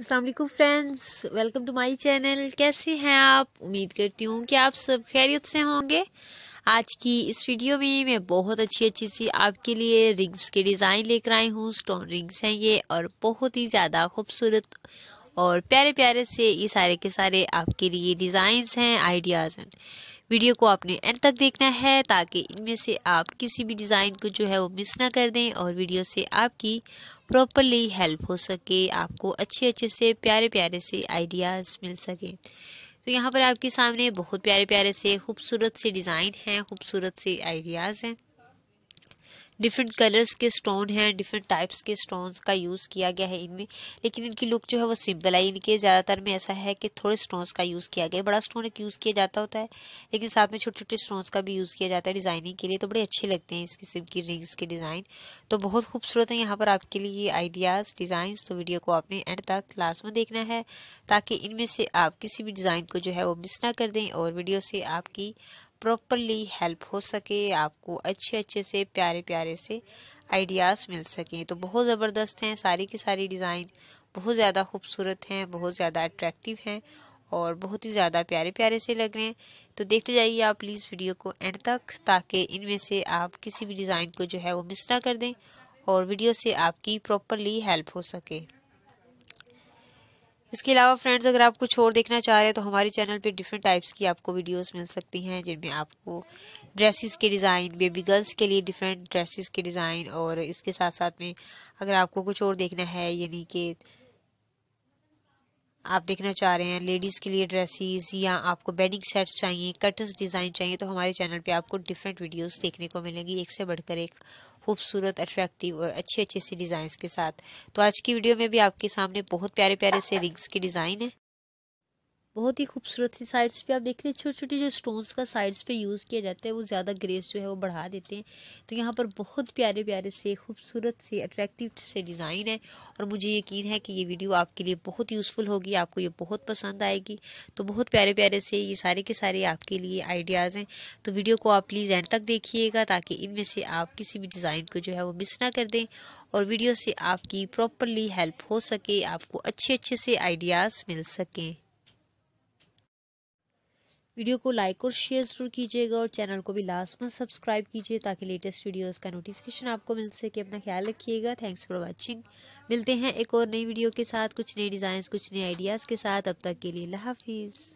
Aslam friends welcome to my channel कैसे हैं आप उम्मीद करती हूँ कि आप सब खैरियत से होंगे आज की इस वीडियो में मैं बहुत अच्छी अच्छी सी आपके लिए रिंग्स के डिज़ाइन लेकर आई हूँ स्टोन रिंग्स हैं ये और बहुत ही ज़्यादा खूबसूरत और प्यारे प्यारे से ये सारे के सारे आपके लिए डिज़ाइंस हैं आइडियाज़ हैं वीडियो को आपने एंड तक देखना है ताकि इनमें से आप किसी भी डिज़ाइन को जो है वो मिस ना कर दें और वीडियो से आपकी प्रॉपरली हेल्प हो सके आपको अच्छे अच्छे से प्यारे प्यारे से आइडियाज़ मिल सके तो यहाँ पर आपके सामने बहुत प्यारे प्यारे से खूबसूरत से डिज़ाइन हैं खूबसूरत से आइडियाज़ हैं डिफरेंट कलर्स के स्टोन हैं डिफरेंट टाइप्स के स्टोन्स का यूज़ किया गया है इनमें लेकिन इनकी लुक जो है वो सिंपल है इनके ज़्यादातर में ऐसा है कि थोड़े स्टोन्स का यूज़ किया गया बड़ा स्टोन एक यूज़ किया जाता होता है लेकिन साथ में छोटे छोटे स्टोन्स का भी यूज़ किया जाता है डिज़ाइनिंग के लिए तो बड़े अच्छे लगते हैं इस किस्म की रिंग्स के डिज़ाइन तो बहुत खूबसूरत है यहाँ पर आपके लिए आइडियाज़ डिज़ाइन तो वीडियो को आपने एंड तक क्लास में देखना है ताकि इनमें से आप किसी भी डिज़ाइन को जो है वो मिस ना कर दें और वीडियो से आपकी प्रॉपरली हेल्प हो सके आपको अच्छे अच्छे से प्यारे प्यारे से आइडियाज़ मिल सकें तो बहुत ज़बरदस्त हैं सारी की सारी डिज़ाइन बहुत ज़्यादा खूबसूरत हैं बहुत ज़्यादा अट्रैक्टिव हैं और बहुत ही ज़्यादा प्यारे प्यारे से लग रहे हैं तो देखते जाइए आप प्लीज़ वीडियो को एंड तक ताकि इनमें से आप किसी भी डिज़ाइन को जो है वो मिस ना कर दें और वीडियो से आपकी प्रॉपरली हेल्प हो सके इसके अलावा फ्रेंड्स अगर आप कुछ और देखना चाह रहे हैं तो हमारे चैनल पे डिफरेंट टाइप्स की आपको वीडियोस मिल सकती हैं जिनमें आपको ड्रेसेस के डिज़ाइन बेबी गर्ल्स के लिए डिफरेंट ड्रेसेस के डिज़ाइन और इसके साथ साथ में अगर आपको कुछ और देखना है यानी कि आप देखना चाह रहे हैं लेडीज़ के लिए ड्रेसेस या आपको बेडिंग सेट्स चाहिए कर्टन्स डिज़ाइन चाहिए तो हमारे चैनल पे आपको डिफरेंट वीडियोस देखने को मिलेंगी एक से बढ़कर एक खूबसूरत अट्रैक्टिव और अच्छे अच्छे से डिज़ाइंस के साथ तो आज की वीडियो में भी आपके सामने बहुत प्यारे प्यारे से रिंग्स के डिज़ाइन है बहुत ही खूबसूरत सी साइड्स पे आप देख रहे हैं छोटी छोटी जो स्टोन्स का साइड्स पे यूज़ किया जाता है वो ज़्यादा ग्रेस जो है वो बढ़ा देते हैं तो यहाँ पर बहुत प्यारे प्यारे से खूबसूरत से अट्रैक्टिव से डिज़ाइन है और मुझे यकीन है कि ये वीडियो आपके लिए बहुत यूज़फुल होगी आपको ये बहुत पसंद आएगी तो बहुत प्यारे प्यारे से ये सारे के सारे आपके लिए आइडियाज़ हैं तो वीडियो को आप प्लीज़ एंड तक देखिएगा ताकि इनमें से आप किसी भी डिज़ाइन को जो है वो मिस ना कर दें और वीडियो से आपकी प्रॉपरली हेल्प हो सके आपको अच्छे अच्छे से आइडियाज़ मिल सकें वीडियो को लाइक और शेयर ज़रूर कीजिएगा और चैनल को भी लास्ट में सब्सक्राइब कीजिए ताकि लेटेस्ट वीडियोज़ का नोटिफिकेशन आपको मिल सके अपना ख्याल रखिएगा थैंक्स फॉर वॉचिंग मिलते हैं एक और नई वीडियो के साथ कुछ नए डिज़ाइन कुछ नए आइडियाज़ के साथ अब तक के लिए हाफिज़